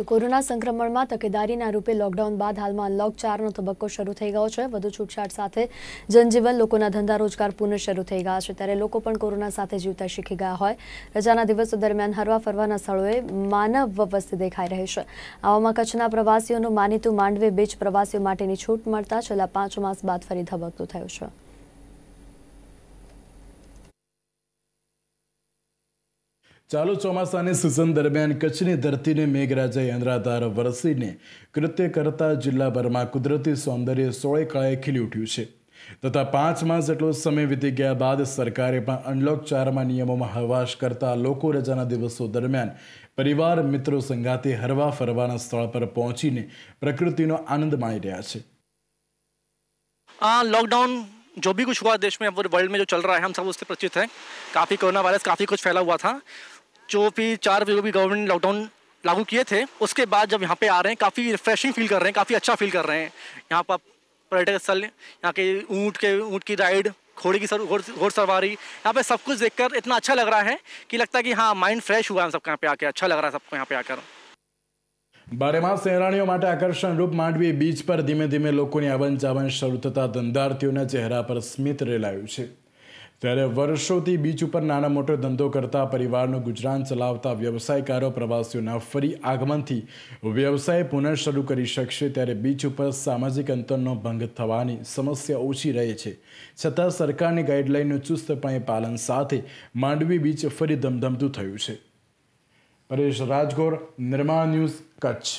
તો કોરોના સંક્રમણમાં તકેદારીના રૂપે લોકડાઉન બાદ હાલમાં અનલોક ચારનો તબક્કો શરૂ થઈ ગયો છે વધુ છૂટછાટ સાથે જનજીવન લોકોના ધંધા રોજગાર પૂર્ણ શરૂ થઈ ગયા છે ત્યારે લોકો પણ કોરોના સાથે જીવતા શીખી ગયા હોય રજાના દિવસો દરમિયાન હરવા ફરવાના સ્થળોએ માનવ વસ્તી દેખાઈ રહી છે આવામાં કચ્છના પ્રવાસીઓનું માનીતું માંડવે બીચ પ્રવાસીઓ માટેની છૂટ મળતા છેલ્લા પાંચ માસ બાદ ફરી ધબકતું થયું છે ચાલુ ચોમાસાની સિઝન દરમિયાન કચ્છની ધરતીને મેઘરાજાએ અંધરાધાર વરસીને કૃત્ય કરતા જિલ્લાભરમાં કુદરતી સૌંદર્ય સોળે કળાએ ખીલી ઉઠ્યું છે તથા પાંચ માસ જેટલો સમય વીતી ગયા બાદ સરકારે પણ અનલોક ચારમાં નિયમોમાં હવાશ કરતા લોકો રજાના દિવસો દરમિયાન પરિવાર મિત્રો સંગાતે હરવા ફરવાના સ્થળ પર પહોંચીને પ્રકૃતિનો આનંદ માણી રહ્યા છે આ લોકડાઉન જો भी कुछ हुआ देश में वर्ल्ड में जो चल रहा है हम सब उससे परिचित हैं काफ़ी कोरोना वायरस काफ़ी कुछ फैला हुआ था जो भी चार जो भी गवर्नमेंट लॉकडाउन लागू किए थे उसके बाद जब यहाँ पे आ रहे हैं काफ़ी रिफ्रेशिंग फील कर रहे हैं काफ़ी अच्छा फील कर रहे हैं यहाँ पर पर्यटक स्थल यहाँ के ऊँट के ऊँट की राइड घोड़े की सर घोड़ सवारी यहाँ पे सब कुछ देखकर इतना अच्छा लग रहा है कि लगता है कि हाँ माइंड फ्रेश हुआ है सबको यहाँ पे आके अच्छा लग रहा है सबको यहाँ पे आकर બારેમાં સહેરાણીઓ માટે આકર્ષણ રૂપ માંડવી બીચ પર ધીમે ધીમે લોકોની આવન ચાવન શરૂ થતાં ધંધાર્થીઓના ચહેરા પર સ્મિત રેલાયું છે ત્યારે વર્ષોથી બીચ ઉપર નાનો મોટો ધંધો કરતા પરિવારનો ગુજરાન ચલાવતા વ્યવસાયકારો પ્રવાસીઓના ફરી આગમનથી વ્યવસાય પુનઃ શરૂ કરી શકશે ત્યારે બીચ ઉપર સામાજિક અંતરનો ભંગ થવાની સમસ્યા ઓછી રહે છે છતાં સરકારની ગાઈડલાઇનનું ચુસ્તપણે પાલન સાથે માંડવી બીચ ફરી ધમધમતું થયું છે પરેશ રાજગોર નિર્માણ ન્યૂઝ કચ્છ